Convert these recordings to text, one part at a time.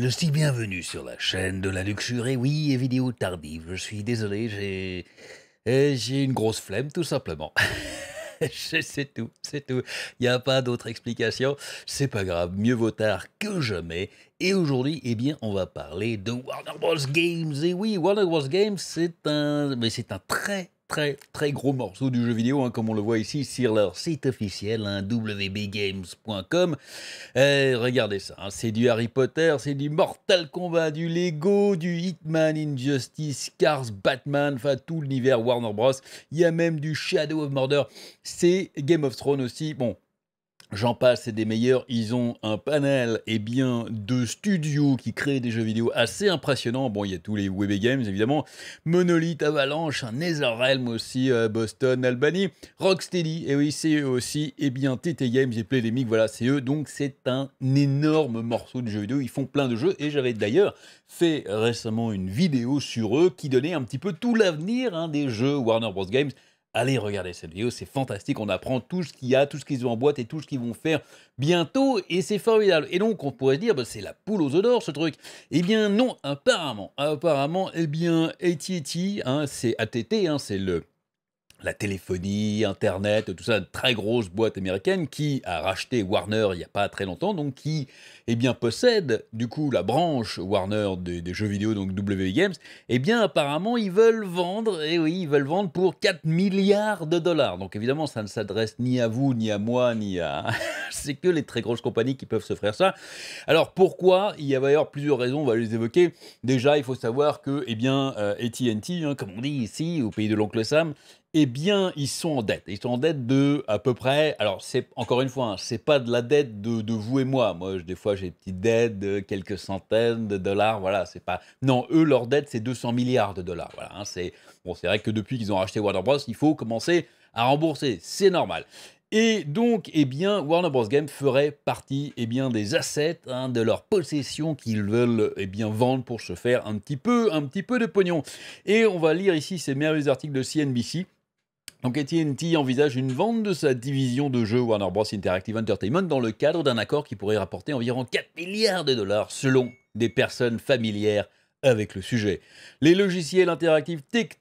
aussi bienvenue sur la chaîne de la luxure. Et oui, et vidéo tardive, je suis désolé, j'ai. Eh, j'ai une grosse flemme, tout simplement. c'est tout, c'est tout. Il n'y a pas d'autre explication. C'est pas grave, mieux vaut tard que jamais. Et aujourd'hui, eh bien, on va parler de Warner Bros. Games. Et oui, Warner Bros. Games, c'est un, mais c'est un très très très gros morceau du jeu vidéo, hein, comme on le voit ici sur leur site officiel, hein, wbgames.com. Euh, regardez ça, hein, c'est du Harry Potter, c'est du Mortal Kombat, du Lego, du Hitman, Injustice, Cars, Batman, enfin tout l'univers Warner Bros. Il y a même du Shadow of Murder, c'est Game of Thrones aussi. Bon, J'en passe c'est des meilleurs, ils ont un panel bien, de studios qui créent des jeux vidéo assez impressionnants. Bon, il y a tous les Web Games évidemment, Monolith, Avalanche, Netherrealm aussi, euh, Boston, Albany, Rocksteady, et oui, c'est eux aussi, et bien TT Games et Playdemic, voilà, c'est eux. Donc c'est un énorme morceau de jeux vidéo, ils font plein de jeux, et j'avais d'ailleurs fait récemment une vidéo sur eux qui donnait un petit peu tout l'avenir hein, des jeux Warner Bros. Games Allez regarder cette vidéo, c'est fantastique. On apprend tout ce qu'il y a, tout ce qu'ils ont en boîte et tout ce qu'ils vont faire bientôt. Et c'est formidable. Et donc, on pourrait dire, bah, c'est la poule aux œufs d'or, ce truc. Eh bien, non, apparemment. Apparemment, eh bien, ATT, hein, c'est ATT, hein, c'est le la téléphonie, Internet, tout ça, une très grosse boîte américaine qui a racheté Warner il n'y a pas très longtemps, donc qui eh bien, possède du coup la branche Warner des, jeux vidéo, donc w Games, et eh bien apparemment ils veulent vendre, et eh oui, ils veulent vendre pour 4 milliards de dollars. Donc évidemment, ça ne s'adresse ni à vous, ni à moi, ni à... C'est que les très grosses compagnies qui peuvent s'offrir ça. Alors pourquoi Il y a d'ailleurs plusieurs raisons, on va les évoquer. Déjà, il faut savoir que eh bien, euh, AT&T, hein, comme on dit ici, au pays de l'oncle Sam, eh bien, ils sont en dette. Ils sont en dette de à peu près. Alors, c'est encore une fois, ce hein, c'est pas de la dette de, vous et moi. Moi, des fois, j'ai des petites dettes de quelques centaines de dollars. Voilà, c'est pas. Non, eux, leur dette, c'est 200 milliards de dollars. Voilà, hein, c'est bon. vrai que depuis qu'ils ont acheté Warner Bros, il faut commencer à rembourser. C'est normal. Et donc, eh bien, Warner Bros. Game ferait partie eh bien, des assets hein, de leur possession qu'ils veulent eh bien, vendre pour se faire un petit, peu, un petit peu de pognon. Et on va lire ici ces merveilleux articles de CNBC donc AT&T envisage une vente de sa division de jeux Warner Bros. Interactive Entertainment dans le cadre d'un accord qui pourrait rapporter environ 4 milliards de dollars selon des personnes familières avec le sujet. Les logiciels interactifs take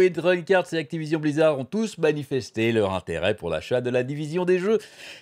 et cards et Activision Blizzard ont tous manifesté leur intérêt pour l'achat de la division des jeux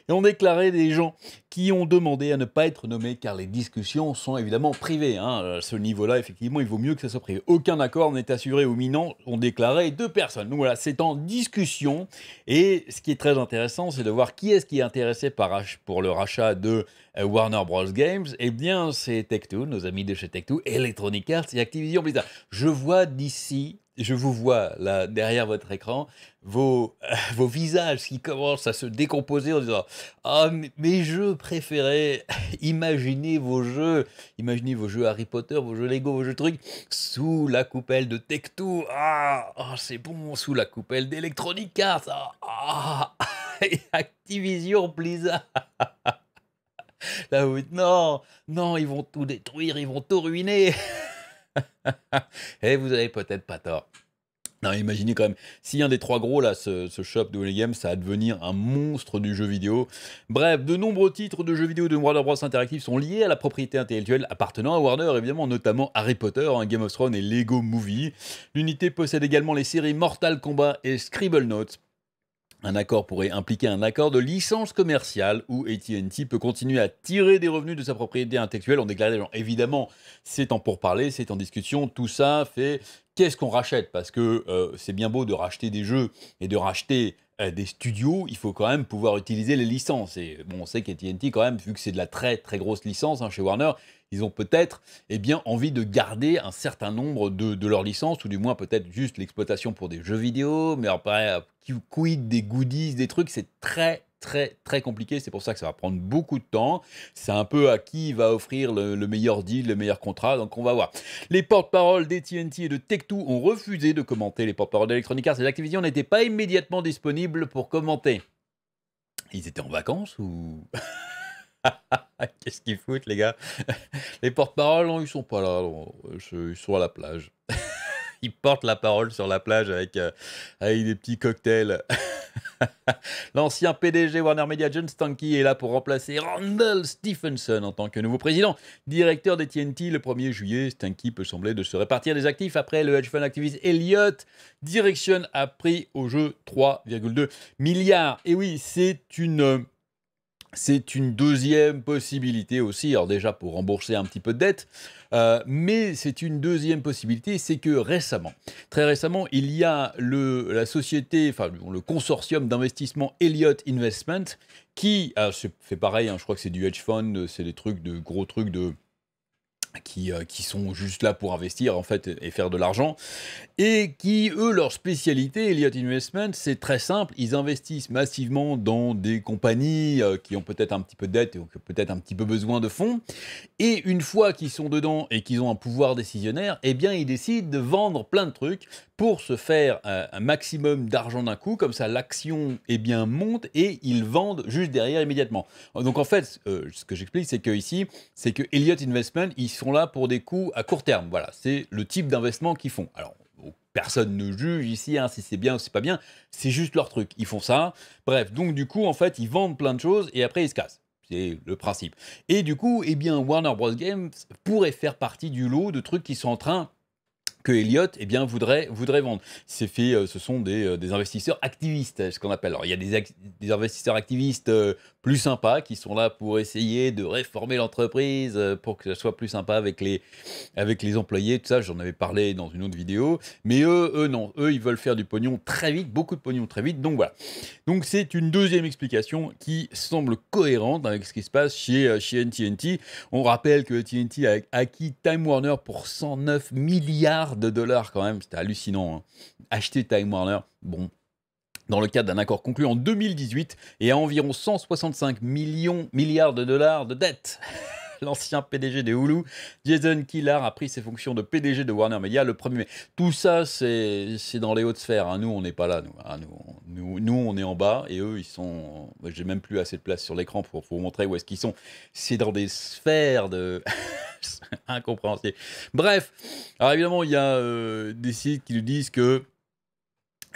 et ont déclaré des gens qui ont demandé à ne pas être nommés car les discussions sont évidemment privées. Hein. À ce niveau-là, effectivement, il vaut mieux que ça soit privé. Aucun accord n'est assuré ou minant, ont déclaré deux personnes. Donc voilà, c'est en discussion. Et ce qui est très intéressant, c'est de voir qui est-ce qui est intéressé par, pour le rachat de euh, Warner Bros. Games. Eh bien, c'est tech nos amis de chez Tech2, Electronic Arts et Activision Blizzard. Je vois d'ici je vous vois là derrière votre écran, vos, vos visages qui commencent à se décomposer en disant Ah, mes jeux préférés, imaginez vos jeux, imaginez vos jeux Harry Potter, vos jeux Lego, vos jeux trucs, sous la coupelle de Tech2, ah, oh, c'est bon, sous la coupelle d'Electronic Arts, ah, Activision Blizzard. Là, vous dites, non, non, ils vont tout détruire, ils vont tout ruiner. Et vous avez peut-être pas tort. Non, imaginez quand même, si un des trois gros, là, ce, shop de Games, ça va devenir un monstre du jeu vidéo. Bref, de nombreux titres de jeux vidéo de Warner Bros. Interactive sont liés à la propriété intellectuelle appartenant à Warner, évidemment, notamment Harry Potter, hein, Game of Thrones et Lego Movie. L'unité possède également les séries Mortal Kombat et Scribble Notes. Un accord pourrait impliquer un accord de licence commerciale où ATT peut continuer à tirer des revenus de sa propriété intellectuelle. en déclarant évidemment, c'est en pourparlers, c'est en discussion, tout ça fait qu'est-ce qu'on rachète Parce que euh, c'est bien beau de racheter des jeux et de racheter euh, des studios, il faut quand même pouvoir utiliser les licences. Et bon, on sait qu'AT&T, quand même, vu que c'est de la très très grosse licence hein, chez Warner, ils ont peut-être eh bien, envie de garder un certain nombre de, leurs licences, ou du moins peut-être juste l'exploitation pour des jeux vidéo, mais après, euh, quid des goodies, des trucs, c'est très très très compliqué. C'est pour ça que ça va prendre beaucoup de temps. C'est un peu à qui va offrir le, meilleur deal, le meilleur contrat. Donc on va voir. Les porte-paroles d'AT&T et de Tech2 ont refusé de commenter. Les porte-paroles d'Electronic Arts et d'Activision n'étaient pas immédiatement disponibles pour commenter. Ils étaient en vacances ou Qu'est-ce qu'ils foutent les gars Les porte-paroles, ils sont pas là. Ils sont à la plage. Ils portent la parole sur la plage avec euh, des petits cocktails. L'ancien PDG Warner Media John Stanky est là pour remplacer Randall Stephenson en tant que nouveau président. Directeur des TNT le 1er juillet, Stanky peut sembler de se répartir des actifs après le hedge fund activiste Elliott. Direction a pris au jeu 3,2 milliards. Et oui, c'est une euh, c'est une deuxième possibilité aussi, alors déjà pour rembourser un petit peu de dette, euh, mais c'est une deuxième possibilité, c'est que récemment, très récemment, il y a le, la société, enfin le consortium d'investissement Elliott Investment, qui, se fait pareil, hein, je crois que c'est du hedge fund, c'est des trucs de gros trucs de, qui, euh, qui, sont juste là pour investir en fait et, faire de l'argent et qui eux leur spécialité Elliott Investment c'est très simple ils investissent massivement dans des compagnies euh, qui ont peut-être un petit peu de dette et ont peut-être un petit peu besoin de fonds et une fois qu'ils sont dedans et qu'ils ont un pouvoir décisionnaire eh bien ils décident de vendre plein de trucs pour se faire euh, un maximum d'argent d'un coup comme ça l'action eh bien monte et ils vendent juste derrière immédiatement donc en fait ce que j'explique c'est que ici c'est que Elliott Investment ils sont là pour des coûts à court terme. Voilà, c'est le type d'investissement qu'ils font. Alors, personne ne juge ici hein, si c'est bien ou c'est pas bien, c'est juste leur truc, ils font ça. Bref, donc du coup, en fait, ils vendent plein de choses et après ils se cassent. C'est le principe. Et du coup, et eh bien, Warner Bros. Games pourrait faire partie du lot de trucs qui sont en train que Elliott et eh bien, voudrait, voudrait vendre. C'est fait, euh, ce sont euh, des, investisseurs activistes, ce qu'on appelle. Alors, il y a des, des investisseurs activistes euh, plus sympas qui sont là pour essayer de réformer l'entreprise euh, pour que ce soit plus sympa avec les, avec les employés, tout ça. J'en avais parlé dans une autre vidéo. Mais eux, eux, non. Eux, ils veulent faire du pognon très vite, beaucoup de pognon très vite. Donc voilà. Donc c'est une deuxième explication qui semble cohérente avec ce qui se passe chez, euh, chez NTNT. On rappelle que TNT a acquis Time Warner pour 109 milliards de dollars quand même. C'était hallucinant. Hein. Acheter Time Warner, bon, dans le cadre d'un accord conclu en 2018 et à environ 165 millions, milliards de dollars de dettes. L'ancien PDG de Hulu, Jason Killar, a pris ses fonctions de PDG de Warner Media le 1er mai. Tout ça, c'est dans les hautes sphères. Hein. Nous, on n'est pas là. Hein. Nous, nous, on, est en bas et eux, ils sont. J'ai même plus assez de place sur l'écran pour, vous montrer où est-ce qu'ils sont. C'est dans des sphères de. incompréhensibles. Bref, alors évidemment, il y a euh, des sites qui nous disent que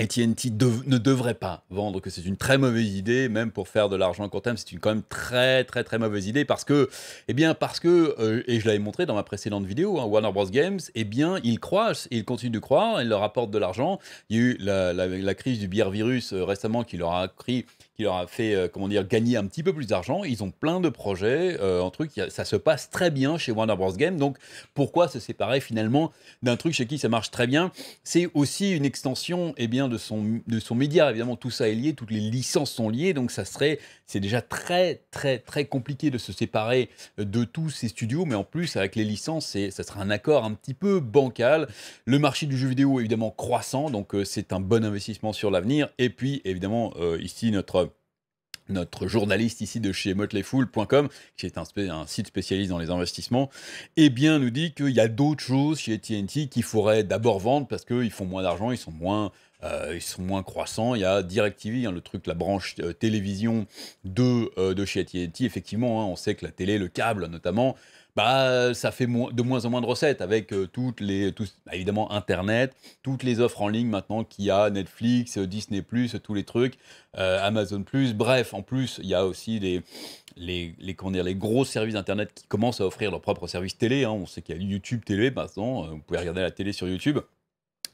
AT&T ne devrait pas vendre, que c'est une très mauvaise idée, même pour faire de l'argent court terme, c'est une quand même très très très mauvaise idée parce que, eh bien parce que, euh, et je l'avais montré dans ma précédente vidéo, hein, Warner Bros Games, eh bien ils croissent, ils continuent de croire, ils leur apportent de l'argent. Il y a eu la, crise du bière virus euh, récemment qui leur a pris qui leur a fait euh, comment dire gagner un petit peu plus d'argent. Ils ont plein de projets, un truc ça se passe très bien chez Warner Bros Games. Donc pourquoi se séparer finalement d'un truc chez qui ça marche très bien C'est aussi une extension eh bien de son, de son média. Évidemment, tout ça est lié, toutes les licences sont liées, donc ça serait, c'est déjà très, très, très compliqué de se séparer euh, de tous ces studios, mais en plus, avec les licences, ça sera un accord un petit peu bancal. Le marché du jeu vidéo est évidemment croissant, donc euh, c'est un bon investissement sur l'avenir. Et puis, évidemment, euh, ici, notre notre journaliste ici de chez motleyfool.com, qui est un, site spécialiste dans les investissements, et eh bien, nous dit qu'il y a d'autres choses chez TNT qu'il faudrait d'abord vendre parce qu'ils font moins d'argent, ils sont moins euh, ils sont moins croissants. Il y a DirecTV, hein, le truc, la branche euh, télévision de, euh, de chez AT&T. Effectivement, hein, on sait que la télé, le câble notamment, bah, ça fait de moins en moins de recettes avec toutes les, tout, bah, évidemment Internet, toutes les offres en ligne maintenant qu'il y a Netflix, Disney+, tous les trucs, Amazon+. Bref, en plus, il y a aussi les, les, les, les gros services Internet qui commencent à offrir leurs propres services télé. Hein. On sait qu'il y a YouTube télé maintenant, vous pouvez regarder la télé sur YouTube.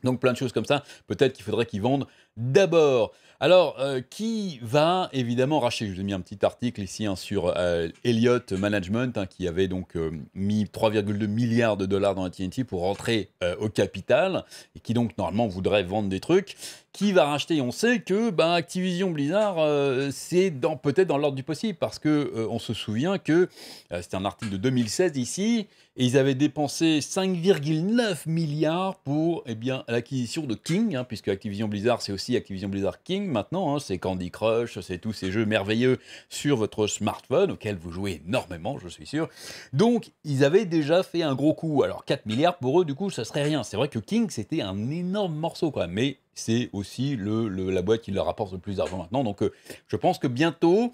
Donc plein de choses comme ça, peut-être qu'il faudrait qu'ils vendent d'abord. Alors, euh, qui va évidemment racheter Je vous ai mis un petit article ici hein, sur Elliot euh, Elliott Management, hein, qui avait donc euh, mis 3,2 milliards de dollars dans la TNT pour rentrer au capital, et qui donc normalement voudrait vendre des trucs qui va racheter. On sait que ben, Activision Blizzard, euh, c'est dans, peut-être dans l'ordre du possible, parce que euh, on se souvient que euh, c'était un article de 2016 ici, et ils avaient dépensé 5,9 milliards pour eh bien, l'acquisition de King, hein, puisque Activision Blizzard, c'est aussi Activision Blizzard King maintenant, hein, c'est Candy Crush, c'est tous ces jeux merveilleux sur votre smartphone, auxquels vous jouez énormément, je suis sûr. Donc, ils avaient déjà fait un gros coup. Alors, 4 milliards pour eux, du coup, ça serait rien. C'est vrai que King, c'était un énorme morceau, quoi, mais c'est aussi le, la boîte qui leur rapporte le plus d'argent maintenant. Donc, euh, je pense que bientôt,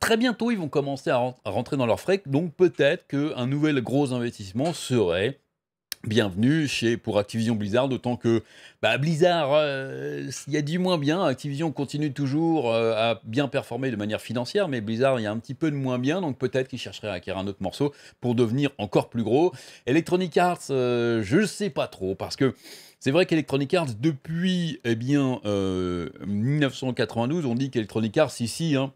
très bientôt, ils vont commencer à, rentrer dans leurs frais. Donc, peut-être qu'un nouvel gros investissement serait Bienvenue chez pour Activision Blizzard, d'autant que bah, Blizzard, euh, il y a du moins bien, Activision continue toujours euh, à bien performer de manière financière, mais Blizzard, il y a un petit peu de moins bien, donc peut-être qu'il chercherait à acquérir un autre morceau pour devenir encore plus gros. Electronic Arts, euh, je ne sais pas trop, parce que c'est vrai qu'Electronic Arts, depuis eh bien, 1992, on dit qu'Electronic Arts, ici, hein,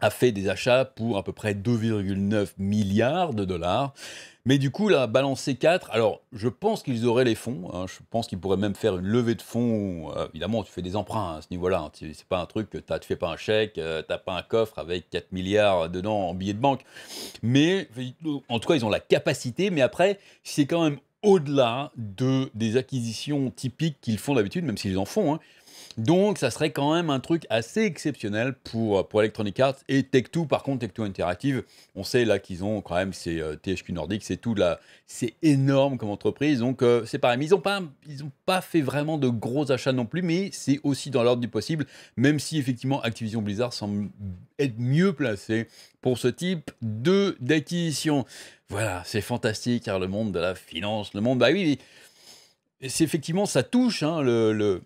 a fait des achats pour à peu près 2,9 milliards de dollars. Mais du coup, là, c 4, alors je pense qu'ils auraient les fonds, hein. je pense qu'ils pourraient même faire une levée de fonds. Euh, évidemment, tu fais des emprunts hein, à ce niveau-là, hein. c'est pas un truc que tu ne fais pas un chèque, euh, tu n'as pas un coffre avec 4 milliards dedans en billets de banque. Mais en tout cas, ils ont la capacité, mais après, c'est quand même au-delà de, des acquisitions typiques qu'ils font d'habitude, même s'ils en font. Donc, ça serait quand même un truc assez exceptionnel pour, Electronic Arts et Tech2. Par contre, Tech2 Interactive, on sait là qu'ils ont quand même, c'est euh, THQ Nordic, c'est tout là, c'est énorme comme entreprise. Donc, euh, c'est pareil. Mais ils n'ont pas, ont pas fait vraiment de gros achats non plus, mais c'est aussi dans l'ordre du possible, même si effectivement Activision Blizzard semble être mieux placé pour ce type de d'acquisition. Voilà, c'est fantastique, car le monde de la finance, le monde, bah oui, c'est effectivement, ça touche hein, le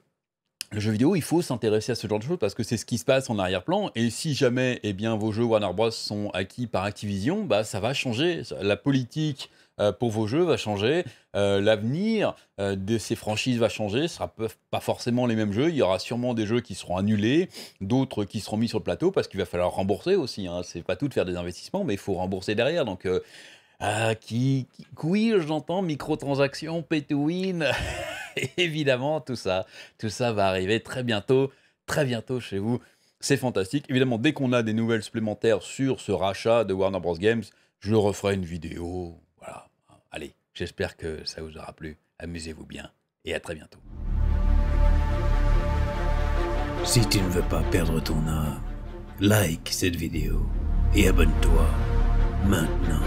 le jeu vidéo, il faut s'intéresser à ce genre de choses parce que c'est ce qui se passe en arrière-plan. Et si jamais eh bien, vos jeux Warner Bros sont acquis par Activision, bah, ça va changer. La politique euh, pour vos jeux va changer. Euh, l'avenir euh, de ces franchises va changer. Ce ne sera pas forcément les mêmes jeux. Il y aura sûrement des jeux qui seront annulés, d'autres qui seront mis sur le plateau parce qu'il va falloir rembourser aussi. Hein. Ce n'est pas tout de faire des investissements, mais il faut rembourser derrière. Donc ah qui, oui, j'entends microtransactions, pay to win. Évidemment, tout ça, tout ça va arriver très bientôt, très bientôt chez vous. C'est fantastique. Évidemment, dès qu'on a des nouvelles supplémentaires sur ce rachat de Warner Bros. Games, je referai une vidéo. Voilà. Allez, j'espère que ça vous aura plu. Amusez-vous bien et à très bientôt. Si tu ne veux pas perdre ton âme, like cette vidéo et abonne-toi maintenant.